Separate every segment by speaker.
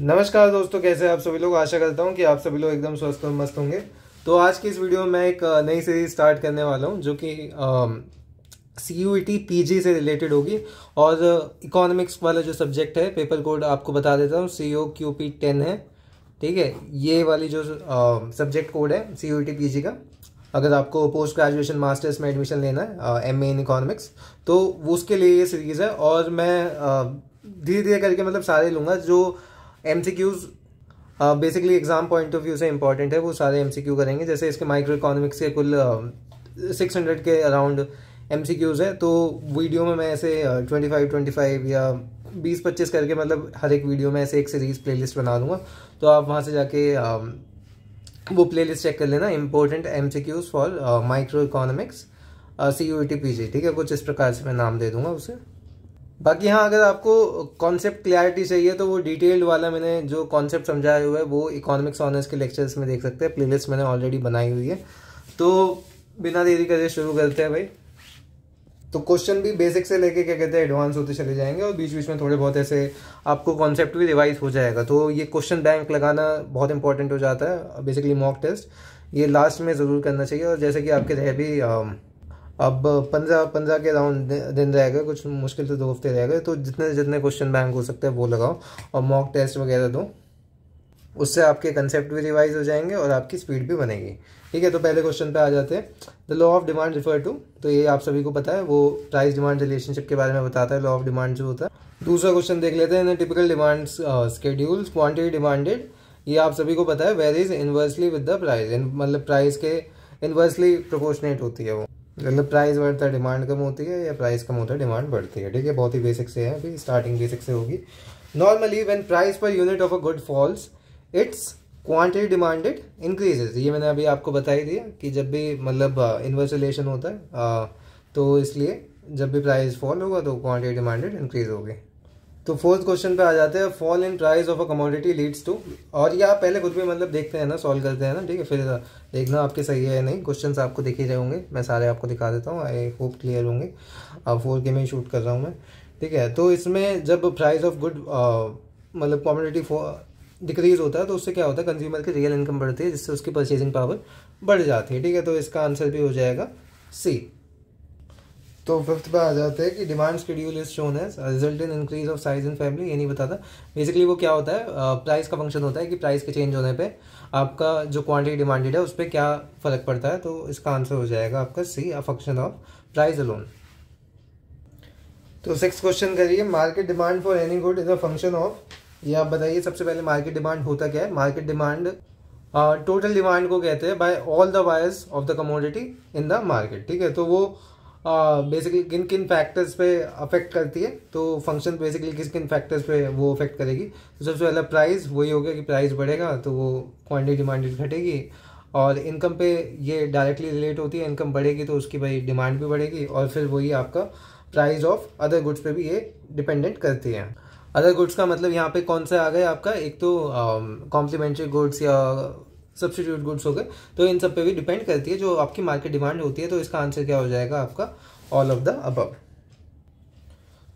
Speaker 1: नमस्कार दोस्तों कैसे आप सभी लोग आशा करता हूँ कि आप सभी लोग एकदम स्वस्थ और मस्त होंगे तो आज की इस वीडियो में मैं एक नई सीरीज स्टार्ट करने वाला हूँ जो कि C U T P G से रिलेटेड होगी और इकोनॉमिक्स वाला जो सब्जेक्ट है पेपर कोड आपको बता देता हूँ C O Q P ten है ठीक है ये वाली जो सब्जेक्ट कोड है C U T P G का अगर आपको पोस्ट ग्रेजुएशन मास्टर्स में एडमिशन लेना है एम ए इन इकोनॉमिक्स तो उसके लिए ये सीरीज़ है और मैं धीरे धीरे करके मतलब सारे लूँगा जो M C Qs basically exam point of view से इंपॉर्टेंट है वो सारे एम सी क्यू करेंगे जैसे इसके माइक्रो इकोनॉमिक्स के कुल सिक्स uh, हंड्रेड के अराउंड एम सी क्यूज़ है तो वीडियो में मैं ऐसे ट्वेंटी फाइव ट्वेंटी फाइव या बीस पच्चीस करके मतलब हर एक वीडियो में ऐसे एक सीरीज़ प्ले लिस्ट बना दूंगा तो आप वहाँ से जाके uh, वो प्ले लिस्ट चेक कर लेना important M C Qs for micro economics C U T P G ठीक है कुछ इस प्रकार से मैं नाम दे दूंगा उसे बाकी हाँ अगर आपको कॉन्सेप्ट क्लैरिटी चाहिए तो वो डिटेल्ड वाला मैंने जो कॉन्सेप्ट समझाया हुआ है वो इकोनॉमिक्स ऑनर्स के लेक्चर्स में देख सकते हैं प्लेलिस्ट मैंने ऑलरेडी बनाई हुई है तो बिना देरी करे शुरू करते हैं भाई तो क्वेश्चन भी बेसिक से लेके क्या कहते हैं एडवांस होते चले जाएंगे और बीच बीच में थोड़े बहुत ऐसे आपको कॉन्सेप्ट भी रिवाइज हो जाएगा तो ये क्वेश्चन बैंक लगाना बहुत इंपॉर्टेंट हो जाता है बेसिकली मॉक टेस्ट ये लास्ट में ज़रूर करना चाहिए और जैसे कि आपके रह भी अब पंद्रह पंद्रह के राउंड दिन रह गए कुछ मुश्किल से दो हफ्ते रह गए तो जितने जितने क्वेश्चन बैंक हो सकते हैं वो लगाओ और मॉक टेस्ट वगैरह दो उससे आपके कंसेप्ट भी रिवाइज हो जाएंगे और आपकी स्पीड भी बनेगी ठीक है तो पहले क्वेश्चन पे आ जाते हैं the law of demand refer to तो ये आप सभी को पता है वो प्राइस डिमांड रिलेशनशिप के बारे में बताता है लॉ ऑफ डिमांड जो होता है दूसरा क्वेश्चन देख लेते हैं typical demand schedule quantity demanded ये आप सभी को पता है where is inversely with the prize मतलब प्राइस के इन्वर्सली प्रोपोर्शनेट होती है वो मतलब प्राइस बढ़ता है डिमांड कम होती है या प्राइस कम होता है डिमांड बढ़ती है ठीक है बहुत ही बेसिक से है अभी स्टार्टिंग बेसिक से होगी normally when price per unit of a good falls its quantity demanded increases ये मैंने अभी आपको बताई दिया कि जब भी मतलब इन्वर्स रिलेशन होता है तो इसलिए जब भी प्राइस फॉल होगा तो क्वान्टिटी डिमांडेड इंक्रीज होगी तो फोर्थ क्वेश्चन पे आ जाते हैं fall in price of a commodity leads to और ये आप पहले खुद भी मतलब देखते हैं ना सॉल्व करते हैं ना ठीक है फिर देखना आपके सही है या नहीं क्वेश्चन आपको देखे ही होंगे मैं सारे आपको दिखा देता हूँ आई होप क्लियर होंगे आप फोर के में शूट कर रहा हूँ मैं ठीक है तो इसमें जब प्राइस ऑफ गुड मतलब कमोडिटी डिक्रीज होता है तो उससे क्या होता है कंज्यूमर की रियल इनकम बढ़ती है जिससे उसकी परचेजिंग पावर बढ़ जाती है ठीक है तो इसका आंसर भी हो जाएगा सी तो फिफ्थ पे आ जाते हैं कि demand schedule is shown as result in increase of size in family ये नहीं बताता बेसिकली वो क्या होता है प्राइस uh, का फंक्शन होता है कि प्राइस के चेंज होने पे आपका जो क्वांटिटी डिमांडेड है उस पर क्या फ़र्क पड़ता है तो इसका आंसर हो जाएगा आपका C a function of price alone तो सिक्स क्वेश्चन करिए market demand for any good is a function of ये आप बताइए सबसे पहले मार्केट डिमांड होता क्या है मार्केट डिमांड टोटल डिमांड को कहते हैं by all the buyers of the commodity in the market ठीक है तो वो बेसिकली किन किन फैक्टर्स पे अफेक्ट करती है तो फंक्शन बेसिकली किस किन फैक्टर्स पे वो अफेक्ट करेगी तो सबसे पहला प्राइस वही हो गया कि प्राइस बढ़ेगा तो वो क्वान्टिटी डिमांडेड घटेगी और इनकम पे ये डायरेक्टली रिलेट होती है इनकम बढ़ेगी तो उसकी भाई डिमांड भी बढ़ेगी और फिर वही आपका प्राइस ऑफ अदर गुड्स पे भी ये डिपेंडेंट करती है अदर गुड्स का मतलब यहाँ पे कौन सा आ गया आपका एक तो कॉम्प्लीमेंट्री um, गुड्स या सब्सिट्यूट गुड्स हो गए तो इन सब पे भी डिपेंड करती है जो आपकी मार्केट डिमांड होती है तो इसका आंसर क्या हो जाएगा आपका ऑल ऑफ द अबव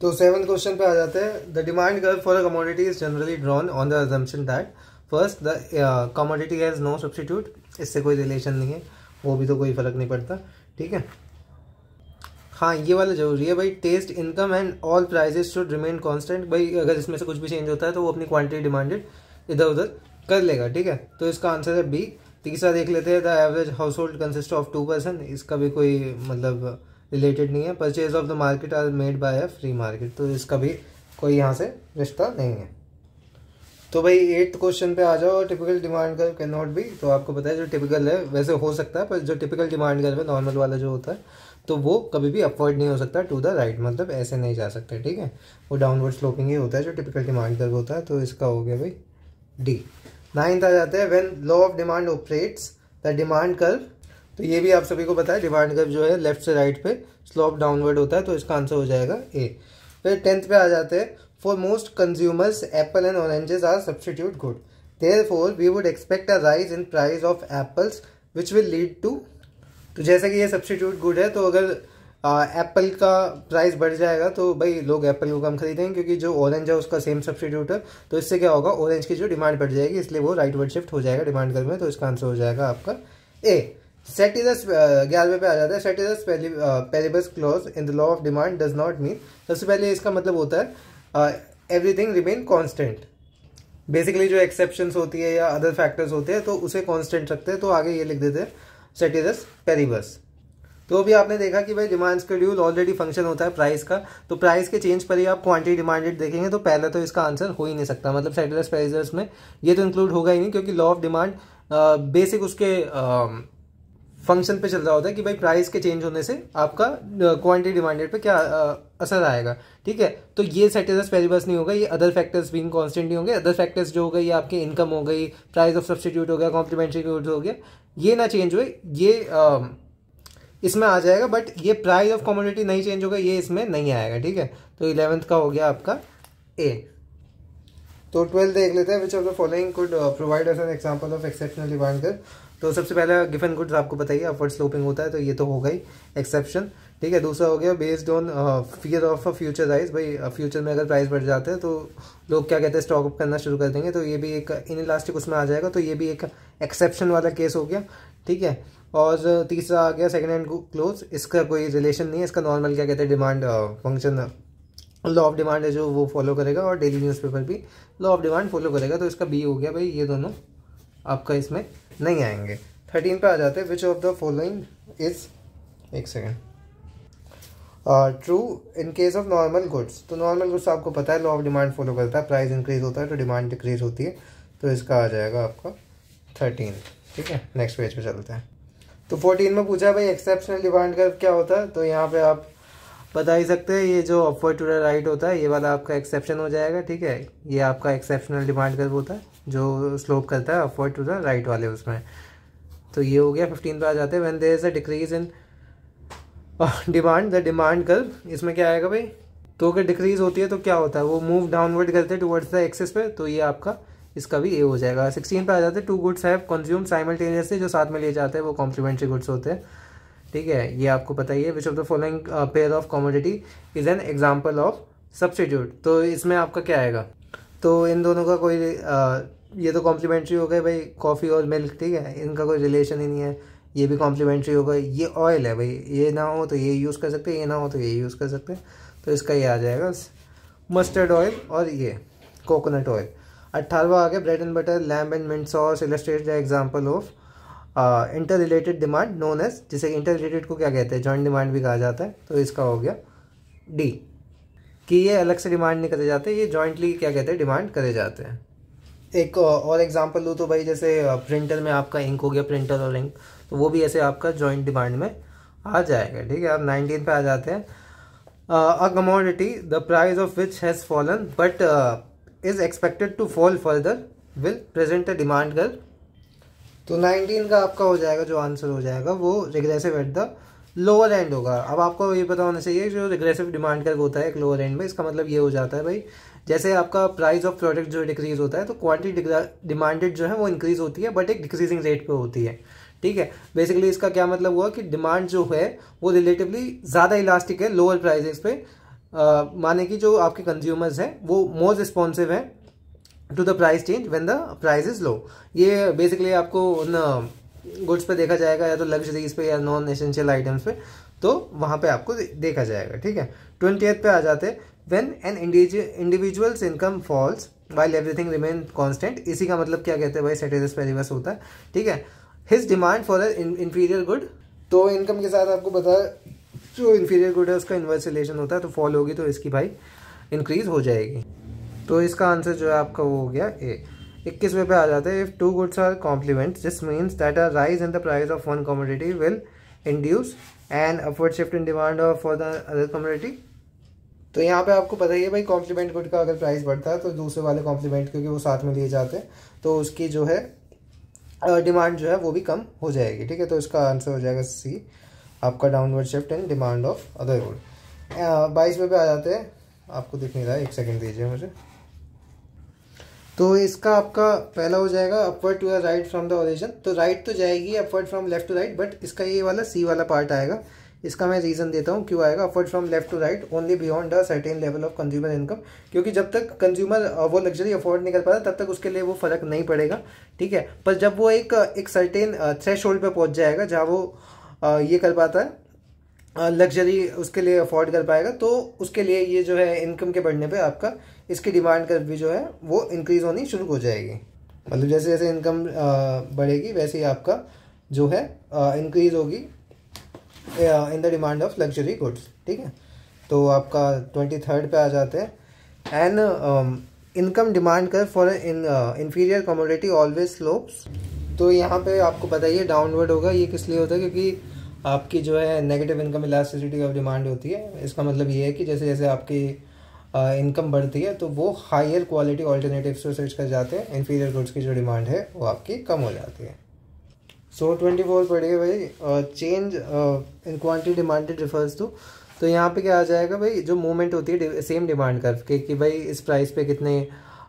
Speaker 1: तो सेवन क्वेश्चन पे आ जाते हैं the demand curve for a commodity is generally drawn on the assumption that first the commodity has no substitute इससे कोई रिलेशन नहीं है वो भी तो कोई फ़र्क नहीं पड़ता ठीक है हाँ ये वाला जरूरी है भाई taste income and all prices should remain constant भाई अगर इसमें से कुछ भी चेंज होता है तो वो अपनी क्वान्टिटी डिमांडेड इधर उधर कर लेगा ठीक है तो इसका आंसर है बी तीसरा देख लेते हैं the average household consist of two percent इसका भी कोई मतलब रिलेटेड नहीं है purchase of the market are made by a free market तो इसका भी कोई यहाँ से रिश्ता नहीं है तो भाई एट्थ क्वेश्चन पे आ जाओ typical demand curve can not be तो आपको पता है जो टिपिकल है वैसे हो सकता है पर जो टिपिकल डिमांड कर्व है नॉर्मल वाला जो होता है तो वो कभी भी अपवर्ड नहीं हो सकता टू द राइट मतलब ऐसे नहीं जा सकते ठीक है वो डाउनवर्ड स्लोपिंग ही होता है जो टिपिकल डिमांड कर्व होता है तो इसका हो गया भाई डी नाइन्थ आ जाता है when law of demand operates the demand curve तो ये भी आप सभी को पता है डिमांड कर्व जो है लेफ्ट से राइट पे स्लोप डाउनवर्ड होता है तो इसका आंसर हो जाएगा ए फिर टेंथ पे आ जाते हैं for most consumers apple and oranges are substitute good therefore we would expect a rise in price of apples which will lead to तो जैसे कि ये सब्सटीट्यूट गुड है तो अगर एप्पल का प्राइस बढ़ जाएगा तो भाई लोग एप्पल को कम खरीदेंगे क्योंकि जो ऑरेंज है उसका सेम सब्सिट्यूट है तो इससे क्या होगा ऑरेंज की जो डिमांड बढ़ जाएगी इसलिए वो राइट वर्ड शिफ्ट हो जाएगा डिमांड कर में तो इसका आंसर हो जाएगा आपका ए सेटिरस ग्यारहवें पे आ जाता है ceteris paribus clause in the law of demand does not mean सबसे पहले इसका मतलब होता है एवरीथिंग रिमेन कॉन्स्टेंट बेसिकली जो एक्सेप्शन होती है या अदर फैक्टर्स होते हैं तो उसे कॉन्स्टेंट रखते हैं तो आगे ये लिख देते हैं सेटिरस पेरिबस तो अभी आपने देखा कि भाई डिमांड स्कड्यूल ऑलरेडी फंक्शन होता है प्राइस का तो प्राइस के चेंज पर ही आप क्वांटिटी डिमांडेड देखेंगे तो पहले तो इसका आंसर हो ही नहीं सकता मतलब सेटलर्स प्राइजर्स में ये तो इंक्लूड होगा ही नहीं क्योंकि लॉ ऑफ डिमांड बेसिक उसके फंक्शन पे चल रहा होता है कि भाई प्राइस के चेंज होने से आपका क्वांटिटी डिमांडेड पे क्या आ, असर आएगा ठीक है तो ये सेटेलस पेरिबस नहीं होगा ये अदर फैक्टर्स बीइंग कॉन्स्टेंटली नहीं होंगे अदर फैक्टर्स जो हो गए ये आपके इनकम हो गई प्राइस ऑफ सब्सटीट्यूट हो गया कॉम्प्लीमेंट्री हो गया ये ना चेंज हुए ये आ, इसमें आ जाएगा बट ये प्राइस ऑफ कॉमोडिटी नहीं चेंज होगा ये इसमें नहीं आएगा ठीक है तो इलेवेंथ का हो गया आपका ए तो ट्वेल्थ देख लेते हैं which of the following could provide an example of exceptional demand curve तो सबसे पहले गिफन गुड्स आपको बताइए अपवर्ड स्लोपिंग होता है तो ये तो होगा ही एक्सेप्शन ठीक है दूसरा हो गया based on fear of a future rise भाई फ्यूचर uh, में अगर प्राइस बढ़ जाते हैं तो लोग क्या कहते हैं स्टॉक अप करना शुरू कर देंगे तो ये भी एक इन इलास्टिक उसमें आ जाएगा तो ये भी एक एक्सेप्शन वाला केस हो गया ठीक है और तीसरा आ गया सेकेंड हैंड क्लोज इसका कोई रिलेशन नहीं है इसका नॉर्मल क्या कहते हैं demand function law of demand है जो वो फॉलो करेगा और डेली न्यूज़पेपर भी लॉ ऑफ डिमांड फॉलो करेगा तो इसका बी हो गया भाई ये दोनों आपका इसमें नहीं आएंगे थर्टीन पे आ जाते हैं which of the following is एक second true in case of normal goods तो नॉर्मल गुड्स तो आपको पता है लॉ ऑफ डिमांड फॉलो करता है प्राइस इंक्रीज होता है तो डिमांड डिक्रीज होती है तो इसका आ जाएगा आपका थर्टीन ठीक है नेक्स्ट पेज पे चलते हैं तो फोर्टीन में पूछा भाई एक्सेप्शनल डिमांड कर्व क्या होता है तो यहाँ पे आप बता ही सकते हैं ये जो अपवर्ड टू द राइट होता है ये वाला आपका एक्सेप्शन हो जाएगा ठीक है ये आपका एक्सेप्शनल डिमांड कर्व होता है जो स्लोप करता है अपवर्ड टू द राइट वाले उसमें तो ये हो गया फिफ्टीन पर आ जाते हैं when there is a decrease in demand the demand curve इसमें क्या आएगा भाई तो अगर डिक्रीज होती है तो क्या होता है वो मूव डाउनवर्ड करते हैं टूवर्ड्स द एक्सेस पे तो ये आपका इसका भी ए हो जाएगा सिक्सटीन पे आ जाते हैं two goods have consume simultaneously जो साथ में लिए जाते हैं वो कॉम्प्लीमेंट्री गुड्स होते हैं ठीक है ये आपको पता ही है which of the following pair of commodity is an example of substitute तो इसमें आपका क्या आएगा तो इन दोनों का कोई आ, uh, ये तो कॉम्प्लीमेंट्री हो गए भाई कॉफ़ी और मिल्क ठीक है इनका कोई रिलेशन ही नहीं है ये भी कॉम्प्लीमेंट्री होगा ये ऑयल है भाई ये ना हो तो ये यूज़ कर सकते हैं ये ना हो तो ये यूज़ कर सकते हैं तो इसका ये आ जाएगा मस्टर्ड ऑयल और ये कोकोनट ऑयल अट्ठारहवा आ गया bread and butter lamb and meat sauce illustrate the example of inter related demand known as जिसे इंटर रिलेटेड को क्या कहते हैं जॉइंट डिमांड भी कहा जाता है तो इसका हो गया डी कि ये अलग से डिमांड नहीं करे जाते ये जॉइंटली क्या कहते हैं डिमांड करे जाते हैं एक uh, और एग्जांपल लूँ तो भाई जैसे प्रिंटर uh, में आपका इंक हो गया प्रिंटर और इंक तो वो भी ऐसे आपका जॉइंट डिमांड में आ जाएगा ठीक है आप नाइनटीन पे आ जाते हैं a commodity the price of which has fallen but is expected to fall further will present a demand curve तो नाइनटीन का आपका हो जाएगा जो आंसर हो जाएगा वो regressive at the lower end होगा अब आपको ये पता होना चाहिए जो रिग्रेसिव डिमांड कर्व होता है एक लोअर एंड में इसका मतलब ये हो जाता है भाई जैसे आपका प्राइस ऑफ प्रोडक्ट जो डिक्रीज़ होता है तो क्वांटिटी डिमांडेड जो है वो इंक्रीज़ होती है बट एक डिक्रीजिंग रेट पे होती है ठीक है बेसिकली इसका क्या मतलब हुआ कि डिमांड जो है वो रिलेटिवली ज़्यादा इलास्टिक है लोअर प्राइजेस पे माने कि जो आपके कंज्यूमर्स हैं वो मोर रिस्पॉन्सिव हैं to the price change when the price is low ये बेसिकली आपको उन गुड्स पे देखा जाएगा या तो लग्जरीज पे या नॉन एसेंशियल आइटम्स पे तो वहाँ पे आपको देखा जाएगा ठीक है ट्वेंटी पे आ जाते हैं when an individual's income falls while everything remain constant इसी का मतलब क्या कहते हैं भाई सेटेरिस पेरिवस होता है ठीक है his demand for inferior good तो इनकम के साथ आपको बताया जो इंफीरियर गुड है उसका इन्वर्स रिलेशन होता है तो फॉल होगी तो इसकी भाई इंक्रीज हो जाएगी तो इसका आंसर जो है आपका वो हो गया ए इक्कीसवें पे आ जाते हैं if two goods are complement this means that a rise in the price of one commodity will induce an upward shift in demand of for the other community तो यहाँ पे आपको पता ही है भाई कॉम्प्लीमेंट गुड का अगर प्राइस बढ़ता है तो दूसरे वाले कॉम्प्लीमेंट क्योंकि वो साथ में लिए जाते हैं तो उसकी जो है डिमांड जो है वो भी कम हो जाएगी ठीक है तो इसका आंसर हो जाएगा सी आपका downward shift in demand of other good में भी आ जाते हैं आपको दिख नहीं रहा है एक सेकेंड दीजिए मुझे तो इसका आपका पहला हो जाएगा upward to right from the origin तो राइट तो जाएगी upward from left to right but इसका ये वाला सी वाला पार्ट आएगा इसका मैं रीज़न देता हूँ क्यों आएगा upward from left to right only beyond a certain level of consumer income क्योंकि जब तक कंज्यूमर वो लग्जरी अफोर्ड नहीं कर पाता तब तक उसके लिए वो फ़र्क नहीं पड़ेगा ठीक है पर जब वो एक एक सर्टेन थ्रेश होल्ड पर पहुँच जाएगा जहाँ वो ये कर पाता है लग्जरी उसके लिए अफोर्ड कर पाएगा तो उसके लिए ये जो है इनकम के बढ़ने पे आपका इसकी डिमांड कर भी जो है वो इंक्रीज़ होनी शुरू हो जाएगी मतलब जैसे जैसे इनकम बढ़ेगी वैसे ही आपका जो है इंक्रीज़ होगी in the demand of luxury goods ठीक है तो आपका ट्वेंटी थर्ड पर आ जाते हैं and income demand curve for in inferior commodity always slopes तो यहाँ पे आपको बताइए डाउनवर्ड होगा ये किस लिए होता है क्योंकि आपकी जो है negative income elasticity of demand होती है इसका मतलब ये है कि जैसे जैसे आपकी इनकम uh, बढ़ती है तो वो हायर क्वालिटी ऑल्टरनेटिव सर्च कर जाते हैं इन्फीरियर गुड्स की जो डिमांड है वो आपकी कम हो जाती है सो ट्वेंटी फोर पड़ेगा भाई change in quantity demanded refers to तो यहाँ पे क्या आ जाएगा भाई जो मूवमेंट होती है सेम डिमांड कर के कि भाई इस प्राइस पे कितने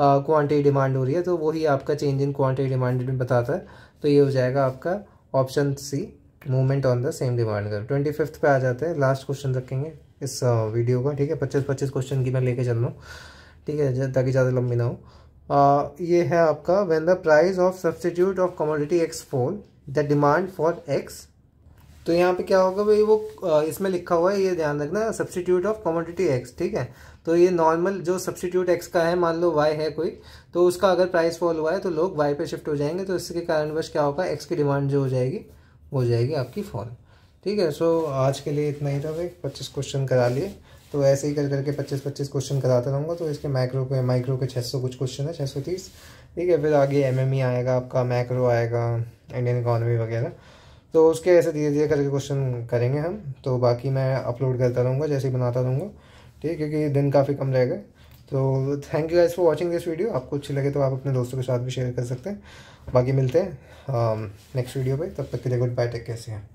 Speaker 1: क्वांटिटी डिमांड हो रही है तो वही आपका चेंज इन क्वांटिटी डिमांडेड में बताता है तो ये हो जाएगा आपका option C movement on the same demand curve twenty fifth पे आ जाते हैं लास्ट क्वेश्चन रखेंगे इस वीडियो का ठीक है पच्चीस पच्चीस क्वेश्चन की मैं लेके चल रहा हूँ ठीक है ताकि ज़्यादा लंबी ना हो ये है आपका when the price of substitute of commodity X the demand for X तो यहाँ पे क्या होगा भाई वो इसमें लिखा हुआ है ये ध्यान रखना सब्सटीट्यूट ऑफ कमोडिटी एक्स ठीक है तो ये नॉर्मल जो सब्सटीट्यूट एक्स का है मान लो वाई है कोई तो उसका अगर प्राइस फॉल हुआ है तो लोग वाई पे शिफ्ट हो जाएंगे तो इसके कारणवश क्या होगा एक्स की डिमांड जो हो जाएगी हो जाएगी आपकी फॉल ठीक है सो आज के लिए इतना ही था भाई पच्चीस क्वेश्चन करा लिए तो ऐसे ही कर करके पच्चीस पच्चीस क्वेश्चन कराता रहूँगा तो इसके माइक्रो के माइक्रो के छः सौ कुछ क्वेश्चन है छः सौ तीस ठीक है फिर आगे एम e आएगा आपका मैक्रो आएगा इंडियन इकोनॉमी वगैरह तो उसके ऐसे धीरे धीरे करके क्वेश्चन करेंगे हम तो बाकी मैं अपलोड करता रहूँगा जैसे ही बनाता रहूँगा ठीक है क्योंकि दिन काफ़ी कम रहेगा तो thank you guys for watching this video आपको अच्छी लगे तो आप अपने दोस्तों के साथ भी शेयर कर सकते हैं बाकी मिलते हैं नेक्स्ट um, वीडियो पे तब तक के लिए गुड बाय टेक कैसे हैं